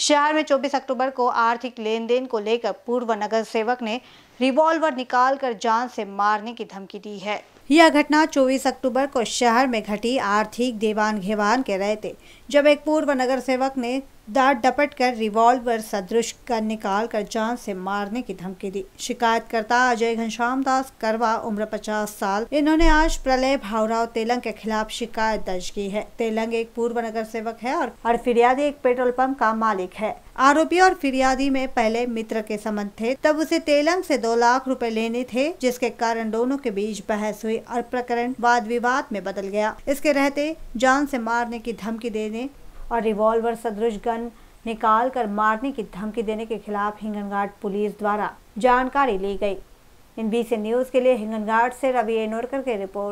शहर में 24 अक्टूबर को आर्थिक लेन देन को लेकर पूर्व नगर सेवक ने रिवॉल्वर निकालकर जान से मारने की धमकी दी है यह घटना 24 अक्टूबर को शहर में घटी आर्थिक देवान घेवान के रहते जब एक पूर्व नगर सेवक ने दाँत डपट कर रिवॉल्वर सदृश का निकाल कर जान से मारने की धमकी दी शिकायतकर्ता अजय घनश्याम दास करवा उम्र 50 साल इन्होंने आज प्रलय भावराव तेलंग के खिलाफ शिकायत दर्ज की है तेलंग एक पूर्व नगर सेवक है और, और फिरियादी एक पेट्रोल पंप का मालिक है आरोपी और फिरियादी में पहले मित्र के संबंध थे तब उसे तेलंग से दो लाख रुपए लेने थे जिसके कारण दोनों के बीच बहस हुई और प्रकरण वाद विवाद में बदल गया इसके रहते जान से मारने की धमकी देने और रिवॉल्वर सदृश गन निकाल कर मारने की धमकी देने के खिलाफ हिंगनघाट पुलिस द्वारा जानकारी ली गई इन बी न्यूज के लिए हिंगनघाट से रवि एनोरकर की रिपोर्ट